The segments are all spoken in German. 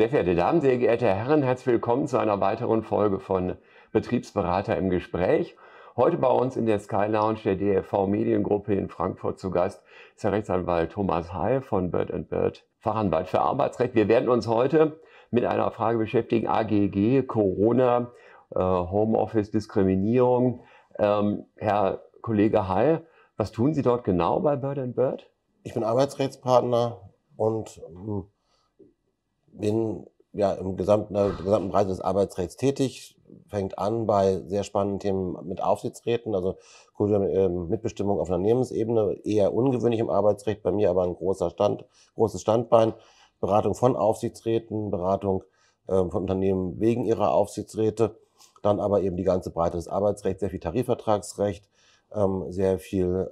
Sehr verehrte Damen, sehr geehrte Herren, herzlich willkommen zu einer weiteren Folge von Betriebsberater im Gespräch. Heute bei uns in der Sky Lounge der DFV Mediengruppe in Frankfurt zu Gast ist der Rechtsanwalt Thomas Heil von Bird Bird, Fachanwalt für Arbeitsrecht. Wir werden uns heute mit einer Frage beschäftigen, AGG, Corona, äh, Homeoffice, Diskriminierung. Ähm, Herr Kollege Heil, was tun Sie dort genau bei Bird Bird? Ich bin Arbeitsrechtspartner und mm, bin ja im gesamten, äh, gesamten Bereich des Arbeitsrechts tätig, fängt an bei sehr spannenden Themen mit Aufsichtsräten, also ähm, Mitbestimmung auf Unternehmensebene, eher ungewöhnlich im Arbeitsrecht, bei mir aber ein großer Stand, großes Standbein. Beratung von Aufsichtsräten, Beratung ähm, von Unternehmen wegen ihrer Aufsichtsräte, dann aber eben die ganze Breite des Arbeitsrechts, sehr viel Tarifvertragsrecht, ähm, sehr viel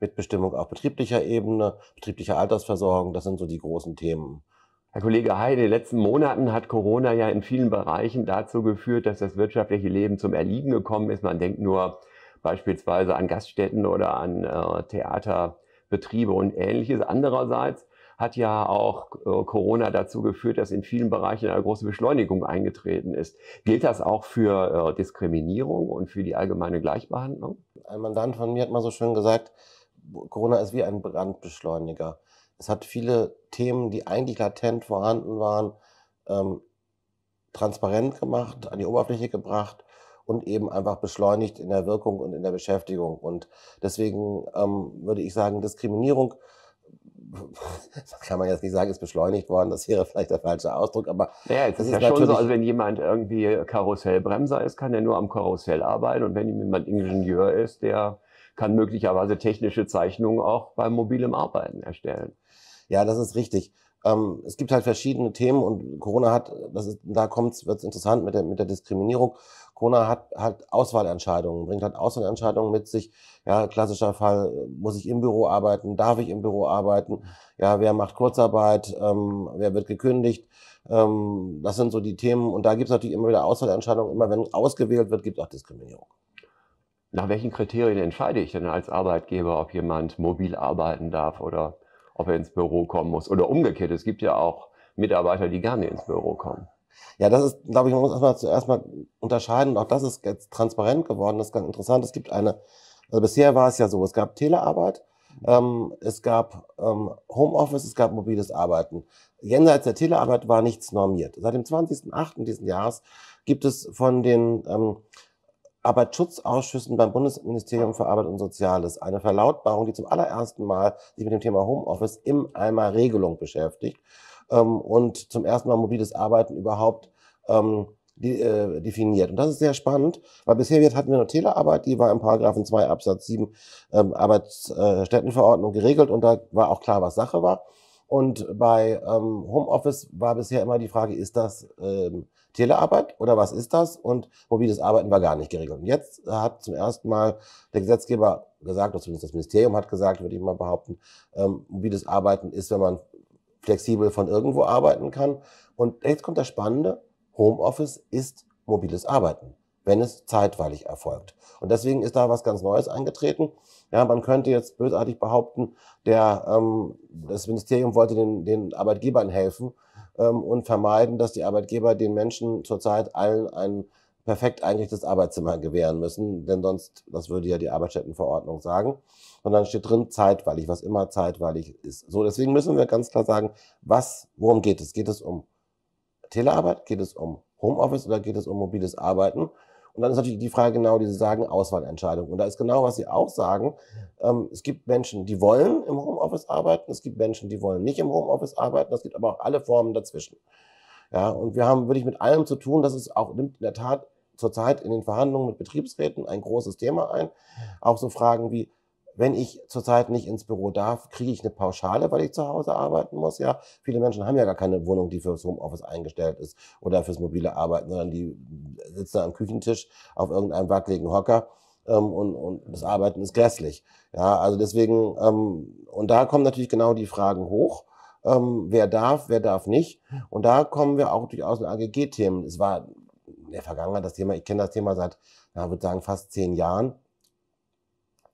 Mitbestimmung auf betrieblicher Ebene, betriebliche Altersversorgung, das sind so die großen Themen. Herr Kollege Hay, in den letzten Monaten hat Corona ja in vielen Bereichen dazu geführt, dass das wirtschaftliche Leben zum Erliegen gekommen ist. Man denkt nur beispielsweise an Gaststätten oder an äh, Theaterbetriebe und ähnliches. Andererseits hat ja auch äh, Corona dazu geführt, dass in vielen Bereichen eine große Beschleunigung eingetreten ist. Gilt das auch für äh, Diskriminierung und für die allgemeine Gleichbehandlung? Ein Mandant von mir hat mal so schön gesagt, Corona ist wie ein Brandbeschleuniger es hat viele Themen, die eigentlich latent vorhanden waren, ähm, transparent gemacht, an die Oberfläche gebracht und eben einfach beschleunigt in der Wirkung und in der Beschäftigung. Und deswegen ähm, würde ich sagen, Diskriminierung, kann man jetzt nicht sagen, ist beschleunigt worden, das wäre vielleicht der falsche Ausdruck, aber. Naja, es ist, ja schon so, also wenn jemand irgendwie Karussellbremser ist, kann er nur am Karussell arbeiten und wenn jemand Ingenieur ist, der kann möglicherweise technische Zeichnungen auch beim mobilem Arbeiten erstellen. Ja, das ist richtig. Ähm, es gibt halt verschiedene Themen und Corona hat, das ist, da kommt's, wird's interessant mit der, mit der Diskriminierung. Corona hat halt Auswahlentscheidungen, bringt halt Auswahlentscheidungen mit sich. Ja, klassischer Fall, äh, muss ich im Büro arbeiten, darf ich im Büro arbeiten? Ja, wer macht Kurzarbeit, ähm, wer wird gekündigt? Ähm, das sind so die Themen und da gibt's natürlich immer wieder Auswahlentscheidungen. Immer wenn ausgewählt wird, gibt's auch Diskriminierung. Nach welchen Kriterien entscheide ich denn als Arbeitgeber, ob jemand mobil arbeiten darf oder ob er ins Büro kommen muss. Oder umgekehrt, es gibt ja auch Mitarbeiter, die gerne ins Büro kommen. Ja, das ist, glaube ich, man muss erstmal zuerst mal unterscheiden. Und auch das ist jetzt transparent geworden. Das ist ganz interessant. Es gibt eine, also bisher war es ja so, es gab Telearbeit, ähm, es gab ähm, Homeoffice, es gab mobiles Arbeiten. Jenseits der Telearbeit war nichts normiert. Seit dem 20.08. diesen Jahres gibt es von den ähm, Arbeitsschutzausschüssen beim Bundesministerium für Arbeit und Soziales eine Verlautbarung, die zum allerersten Mal sich mit dem Thema Homeoffice im Eimer Regelung beschäftigt ähm, und zum ersten Mal mobiles Arbeiten überhaupt ähm, die, äh, definiert. Und das ist sehr spannend, weil bisher jetzt hatten wir nur Telearbeit, die war im Paragraphen 2 Absatz 7 ähm, Arbeitsstättenverordnung geregelt und da war auch klar, was Sache war. Und bei ähm, Homeoffice war bisher immer die Frage, ist das ähm, Telearbeit oder was ist das? Und mobiles Arbeiten war gar nicht geregelt. Und jetzt hat zum ersten Mal der Gesetzgeber gesagt, oder zumindest das Ministerium hat gesagt, würde ich mal behaupten, ähm, mobiles Arbeiten ist, wenn man flexibel von irgendwo arbeiten kann. Und jetzt kommt das Spannende, Homeoffice ist mobiles Arbeiten wenn es zeitweilig erfolgt. Und deswegen ist da was ganz Neues eingetreten. Ja, man könnte jetzt bösartig behaupten, der, ähm, das Ministerium wollte den, den Arbeitgebern helfen ähm, und vermeiden, dass die Arbeitgeber den Menschen zurzeit allen ein perfekt eingerichtetes Arbeitszimmer gewähren müssen, denn sonst, das würde ja die Arbeitsstättenverordnung sagen, sondern steht drin zeitweilig, was immer zeitweilig ist. So, deswegen müssen wir ganz klar sagen, was, worum geht es? Geht es um Telearbeit? Geht es um Homeoffice oder geht es um mobiles Arbeiten? Und dann ist natürlich die Frage genau, die Sie sagen Auswahlentscheidung. Und da ist genau, was Sie auch sagen. Ähm, es gibt Menschen, die wollen im Homeoffice arbeiten. Es gibt Menschen, die wollen nicht im Homeoffice arbeiten. Es gibt aber auch alle Formen dazwischen. Ja, und wir haben wirklich mit allem zu tun. dass es auch, nimmt in der Tat zurzeit in den Verhandlungen mit Betriebsräten ein großes Thema ein. Auch so Fragen wie, wenn ich zurzeit nicht ins Büro darf, kriege ich eine Pauschale, weil ich zu Hause arbeiten muss. Ja, viele Menschen haben ja gar keine Wohnung, die fürs Homeoffice eingestellt ist oder fürs mobile Arbeiten, sondern die sitzen am Küchentisch auf irgendeinem wackeligen Hocker ähm, und, und das Arbeiten ist grässlich. Ja, also deswegen ähm, und da kommen natürlich genau die Fragen hoch. Ähm, wer darf, wer darf nicht? Und da kommen wir auch durchaus in AGG-Themen. Es war in der Vergangenheit das Thema, ich kenne das Thema seit, ja, würde sagen, fast zehn Jahren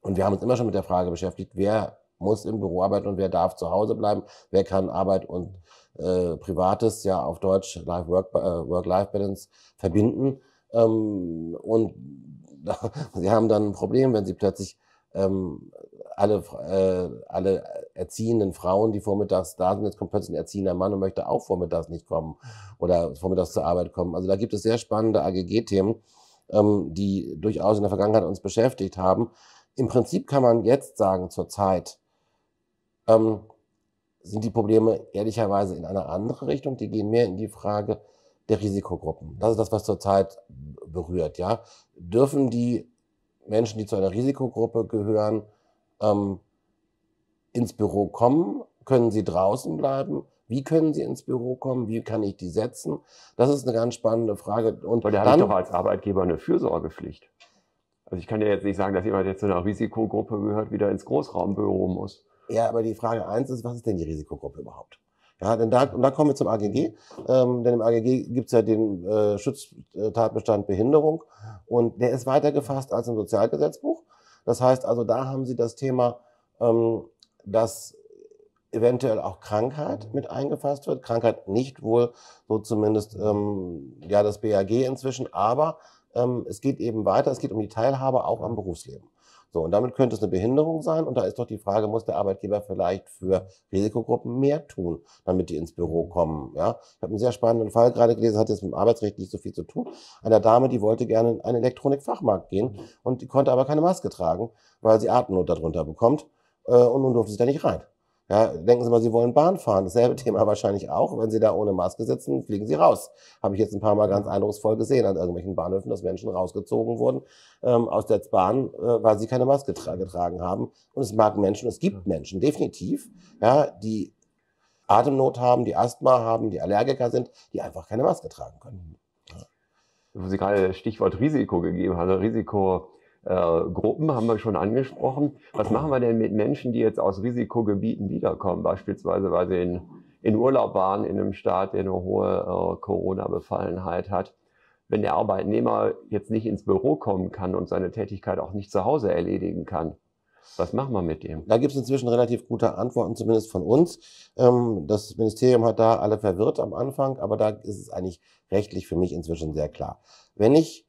und wir haben uns immer schon mit der Frage beschäftigt, wer muss im Büro arbeiten und wer darf zu Hause bleiben, wer kann Arbeit und äh, Privates, ja auf Deutsch äh, Work-Life-Balance äh, Work verbinden. Ähm, und da, sie haben dann ein Problem, wenn sie plötzlich ähm, alle, äh, alle erziehenden Frauen, die vormittags da sind, jetzt kommt plötzlich ein erziehender Mann und möchte auch vormittags nicht kommen oder vormittags zur Arbeit kommen. Also da gibt es sehr spannende AGG-Themen, ähm, die durchaus in der Vergangenheit uns beschäftigt haben. Im Prinzip kann man jetzt sagen, zurzeit ähm, sind die Probleme ehrlicherweise in eine andere Richtung. Die gehen mehr in die Frage der Risikogruppen. Das ist das, was zurzeit berührt. Ja, dürfen die Menschen, die zu einer Risikogruppe gehören, ähm, ins Büro kommen? Können sie draußen bleiben? Wie können sie ins Büro kommen? Wie kann ich die setzen? Das ist eine ganz spannende Frage. Und, Und da habe ich doch als Arbeitgeber eine Fürsorgepflicht. Also ich kann ja jetzt nicht sagen, dass jemand jetzt zu einer Risikogruppe gehört, wieder ins Großraumbüro muss. Ja, aber die Frage eins ist, was ist denn die Risikogruppe überhaupt? Ja, denn da, und da kommen wir zum AGG. Ähm, denn im AGG gibt es ja den äh, Schutztatbestand Behinderung und der ist weiter gefasst als im Sozialgesetzbuch. Das heißt also, da haben Sie das Thema, ähm, dass eventuell auch Krankheit mit eingefasst wird. Krankheit nicht wohl, so zumindest ähm, ja das BAG inzwischen, aber ähm, es geht eben weiter, es geht um die Teilhabe auch am Berufsleben. So, und damit könnte es eine Behinderung sein. Und da ist doch die Frage, muss der Arbeitgeber vielleicht für Risikogruppen mehr tun, damit die ins Büro kommen? Ja, ich habe einen sehr spannenden Fall gerade gelesen, hat jetzt mit dem Arbeitsrecht nicht so viel zu tun. Einer Dame, die wollte gerne in einen Elektronikfachmarkt gehen und die konnte aber keine Maske tragen, weil sie Atemnot darunter bekommt. Äh, und nun durfte sie da nicht rein. Ja, denken Sie mal, Sie wollen Bahn fahren. Dasselbe Thema wahrscheinlich auch. Wenn Sie da ohne Maske sitzen, fliegen Sie raus. Habe ich jetzt ein paar Mal ganz eindrucksvoll gesehen an irgendwelchen Bahnhöfen, dass Menschen rausgezogen wurden ähm, aus der Bahn, äh, weil sie keine Maske getragen haben. Und es mag Menschen, es gibt Menschen, definitiv, ja, die Atemnot haben, die Asthma haben, die Allergiker sind, die einfach keine Maske tragen können. Ja. Wo Sie gerade Stichwort Risiko gegeben haben, also Risiko äh, Gruppen, haben wir schon angesprochen. Was machen wir denn mit Menschen, die jetzt aus Risikogebieten wiederkommen, beispielsweise weil sie in, in Urlaub waren in einem Staat, der eine hohe äh, Corona-Befallenheit hat? Wenn der Arbeitnehmer jetzt nicht ins Büro kommen kann und seine Tätigkeit auch nicht zu Hause erledigen kann, was machen wir mit dem? Da gibt es inzwischen relativ gute Antworten, zumindest von uns. Ähm, das Ministerium hat da alle verwirrt am Anfang, aber da ist es eigentlich rechtlich für mich inzwischen sehr klar. Wenn ich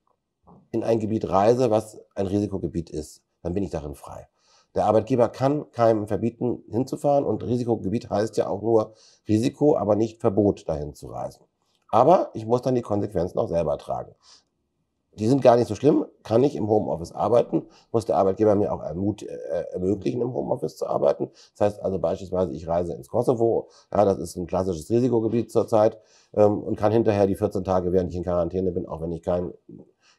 in ein Gebiet reise, was ein Risikogebiet ist, dann bin ich darin frei. Der Arbeitgeber kann keinem verbieten, hinzufahren und Risikogebiet heißt ja auch nur Risiko, aber nicht Verbot, dahin zu reisen. Aber ich muss dann die Konsequenzen auch selber tragen die sind gar nicht so schlimm, kann ich im Homeoffice arbeiten, muss der Arbeitgeber mir auch ermut, äh, ermöglichen, im Homeoffice zu arbeiten. Das heißt also beispielsweise, ich reise ins Kosovo, ja, das ist ein klassisches Risikogebiet zurzeit ähm, und kann hinterher die 14 Tage, während ich in Quarantäne bin, auch wenn ich kein,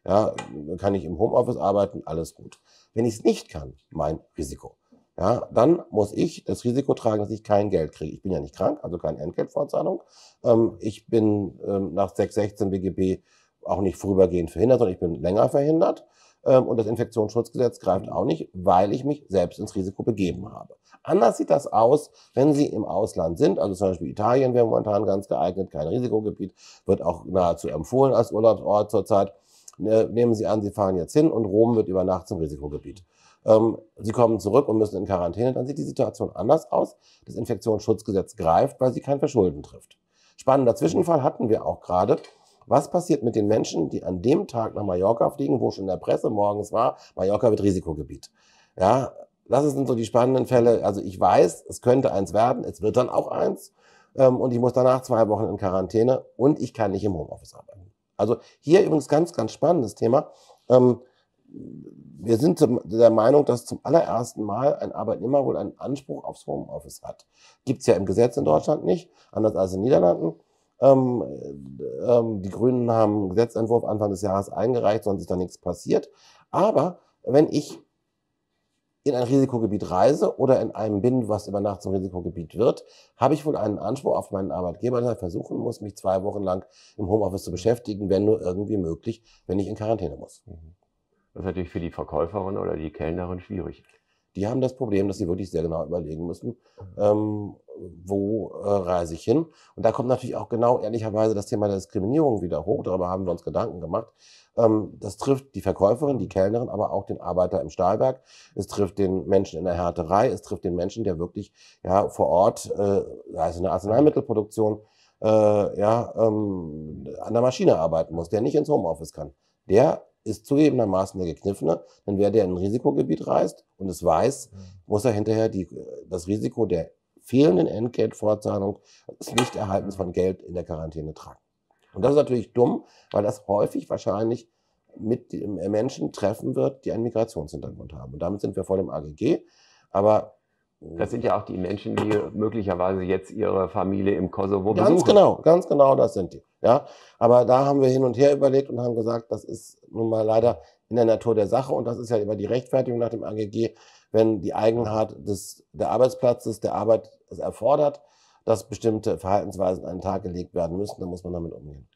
ja, kann ich im Homeoffice arbeiten, alles gut. Wenn ich es nicht kann, mein Risiko. Ja, dann muss ich das Risiko tragen, dass ich kein Geld kriege. Ich bin ja nicht krank, also keine Entgeltvorzahlung. Ähm, ich bin ähm, nach 616 BGB auch nicht vorübergehend verhindert, sondern ich bin länger verhindert. Ähm, und das Infektionsschutzgesetz greift auch nicht, weil ich mich selbst ins Risiko begeben habe. Anders sieht das aus, wenn Sie im Ausland sind. Also zum Beispiel Italien wäre momentan ganz geeignet, kein Risikogebiet, wird auch nahezu empfohlen als Urlaubsort zurzeit. Äh, nehmen Sie an, Sie fahren jetzt hin und Rom wird über Nacht zum Risikogebiet ähm, sie kommen zurück und müssen in Quarantäne, dann sieht die Situation anders aus. Das Infektionsschutzgesetz greift, weil sie kein Verschulden trifft. Spannender Zwischenfall hatten wir auch gerade. Was passiert mit den Menschen, die an dem Tag nach Mallorca fliegen, wo schon in der Presse morgens war, Mallorca wird Risikogebiet? Ja, das sind so die spannenden Fälle. Also ich weiß, es könnte eins werden, es wird dann auch eins. Ähm, und ich muss danach zwei Wochen in Quarantäne und ich kann nicht im Homeoffice arbeiten. Also hier übrigens ganz, ganz spannendes Thema. Ähm, wir sind der Meinung, dass zum allerersten Mal ein Arbeitnehmer wohl einen Anspruch aufs Homeoffice hat. Gibt's ja im Gesetz in Deutschland nicht, anders als in den Niederlanden. Ähm, äh, ähm, die Grünen haben einen Gesetzentwurf Anfang des Jahres eingereicht, sonst ist da nichts passiert. Aber wenn ich in ein Risikogebiet reise oder in einem bin, was über Nacht zum Risikogebiet wird, habe ich wohl einen Anspruch auf meinen Arbeitgeber, der versuchen muss, mich zwei Wochen lang im Homeoffice zu beschäftigen, wenn nur irgendwie möglich, wenn ich in Quarantäne muss. Mhm. Das ist natürlich für die Verkäuferin oder die Kellnerin schwierig die haben das Problem, dass sie wirklich sehr genau überlegen müssen, mhm. ähm, wo äh, reise ich hin. Und da kommt natürlich auch genau, ehrlicherweise, das Thema der Diskriminierung wieder hoch. Darüber haben wir uns Gedanken gemacht. Ähm, das trifft die Verkäuferin, die Kellnerin, aber auch den Arbeiter im Stahlwerk. Es trifft den Menschen in der Härterei. Es trifft den Menschen, der wirklich ja, vor Ort, äh, also der Arzneimittelproduktion, äh, ja, ähm, an der Maschine arbeiten muss, der nicht ins Homeoffice kann. Der ist zugegebenermaßen der Gekniffene, denn wer der in ein Risikogebiet reist und es weiß, muss er hinterher die, das Risiko der fehlenden Entgeltfortzahlung, des Nichterhaltens von Geld in der Quarantäne tragen. Und das ist natürlich dumm, weil das häufig wahrscheinlich mit äh, Menschen treffen wird, die einen Migrationshintergrund haben. Und damit sind wir vor dem AGG. Aber äh, das sind ja auch die Menschen, die möglicherweise jetzt ihre Familie im Kosovo ganz besuchen. Ganz genau, ganz genau, das sind die. Ja, aber da haben wir hin und her überlegt und haben gesagt, das ist nun mal leider in der Natur der Sache und das ist ja immer die Rechtfertigung nach dem AGG, wenn die Eigenart des, der Arbeitsplatzes, der Arbeit es erfordert, dass bestimmte Verhaltensweisen an den Tag gelegt werden müssen, dann muss man damit umgehen.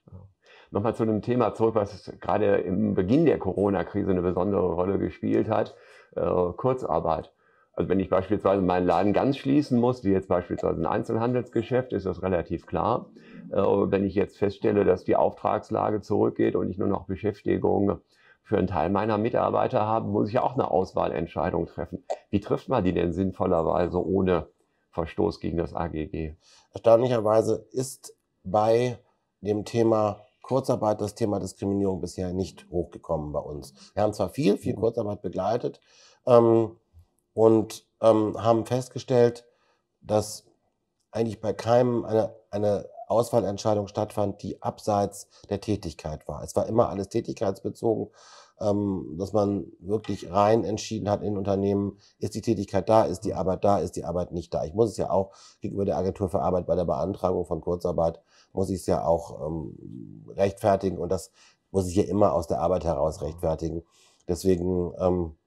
Nochmal zu dem Thema zurück, was gerade im Beginn der Corona-Krise eine besondere Rolle gespielt hat, äh, Kurzarbeit. Also wenn ich beispielsweise meinen Laden ganz schließen muss, wie jetzt beispielsweise ein Einzelhandelsgeschäft, ist das relativ klar. Äh, wenn ich jetzt feststelle, dass die Auftragslage zurückgeht und ich nur noch Beschäftigung für einen Teil meiner Mitarbeiter habe, muss ich auch eine Auswahlentscheidung treffen. Wie trifft man die denn sinnvollerweise ohne Verstoß gegen das AGG? Erstaunlicherweise ist bei dem Thema Kurzarbeit das Thema Diskriminierung bisher nicht hochgekommen bei uns. Wir haben zwar viel, viel mhm. Kurzarbeit begleitet. Ähm, und ähm, haben festgestellt, dass eigentlich bei keinem eine, eine Auswahlentscheidung stattfand, die abseits der Tätigkeit war. Es war immer alles tätigkeitsbezogen, ähm, dass man wirklich rein entschieden hat in Unternehmen, ist die Tätigkeit da, ist die Arbeit da, ist die Arbeit nicht da. Ich muss es ja auch gegenüber der Agentur für Arbeit bei der Beantragung von Kurzarbeit, muss ich es ja auch ähm, rechtfertigen und das muss ich ja immer aus der Arbeit heraus rechtfertigen. Deswegen ähm,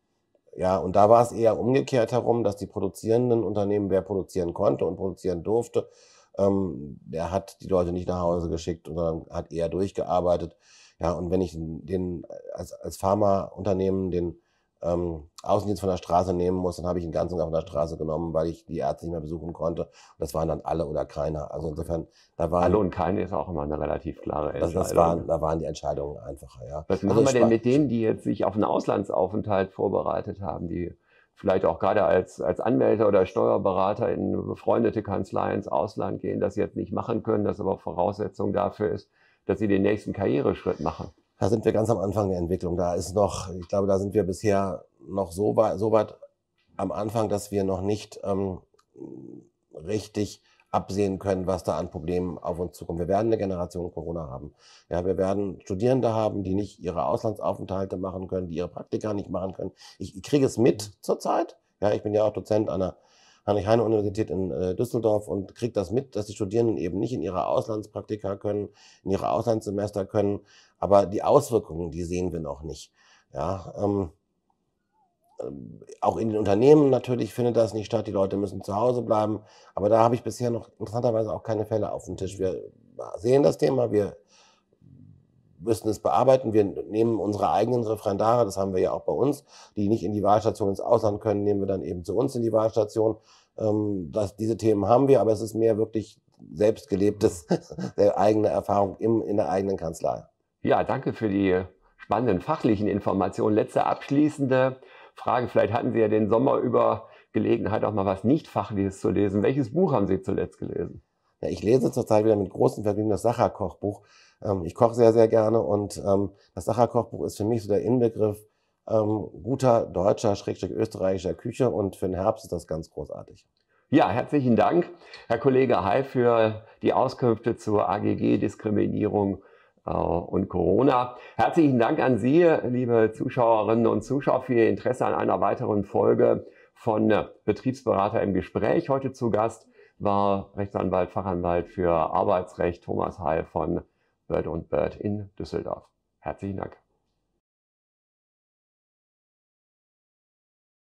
ja, und da war es eher umgekehrt herum, dass die produzierenden Unternehmen, wer produzieren konnte und produzieren durfte, ähm, der hat die Leute nicht nach Hause geschickt, sondern hat eher durchgearbeitet. Ja, und wenn ich den als, als Pharmaunternehmen den ähm, Außendienst von der Straße nehmen muss, dann habe ich einen ganzen Tag von der Straße genommen, weil ich die Ärzte nicht mehr besuchen konnte. Und das waren dann alle oder keiner. Also insofern, da waren. Alle und keine ist auch immer eine relativ klare Entscheidung. Das, das waren, da waren die Entscheidungen einfacher, ja. Was machen also wir denn mit denen, die jetzt sich auf einen Auslandsaufenthalt vorbereitet haben, die vielleicht auch gerade als, als Anwälte oder Steuerberater in befreundete Kanzlei ins Ausland gehen, das jetzt nicht machen können, das aber Voraussetzung dafür ist, dass sie den nächsten Karriereschritt machen? da sind wir ganz am Anfang der Entwicklung. Da ist noch, ich glaube, da sind wir bisher noch so, weit, so weit am Anfang, dass wir noch nicht ähm, richtig absehen können, was da an Problemen auf uns zukommt. Wir werden eine Generation Corona haben. Ja, wir werden Studierende haben, die nicht ihre Auslandsaufenthalte machen können, die ihre Praktika nicht machen können. Ich, ich kriege es mit mhm. zurzeit. Ja, ich bin ja auch Dozent an einer Heinrich-Heine-Universität in äh, Düsseldorf und kriegt das mit, dass die Studierenden eben nicht in ihre Auslandspraktika können, in ihre Auslandssemester können. Aber die Auswirkungen, die sehen wir noch nicht. Ja, ähm, auch in den Unternehmen natürlich findet das nicht statt. Die Leute müssen zu Hause bleiben. Aber da habe ich bisher noch interessanterweise auch keine Fälle auf dem Tisch. Wir sehen das Thema, wir müssen es bearbeiten. Wir nehmen unsere eigenen Referendare, das haben wir ja auch bei uns, die nicht in die Wahlstation ins Ausland können, nehmen wir dann eben zu uns in die Wahlstation. Ähm, das, diese Themen haben wir, aber es ist mehr wirklich selbstgelebtes, eigene Erfahrung im, in der eigenen Kanzlei. Ja, danke für die spannenden fachlichen Informationen. Letzte abschließende Frage. Vielleicht hatten Sie ja den Sommer über Gelegenheit, auch mal was nicht Fachliches zu lesen. Welches Buch haben Sie zuletzt gelesen? Ja, ich lese zurzeit wieder mit großem Vergnügen das Sacher-Kochbuch. Ähm, ich koche sehr, sehr gerne und ähm, das Sacher-Kochbuch ist für mich so der Inbegriff ähm, guter deutscher, schrägstrich österreichischer Küche und für den Herbst ist das ganz großartig. Ja, herzlichen Dank, Herr Kollege Hai, für die Auskünfte zur AGG-Diskriminierung äh, und Corona. Herzlichen Dank an Sie, liebe Zuschauerinnen und Zuschauer, für Ihr Interesse an einer weiteren Folge von äh, Betriebsberater im Gespräch. Heute zu Gast war Rechtsanwalt, Fachanwalt für Arbeitsrecht Thomas Heil von Bird und Bird in Düsseldorf. Herzlichen Dank.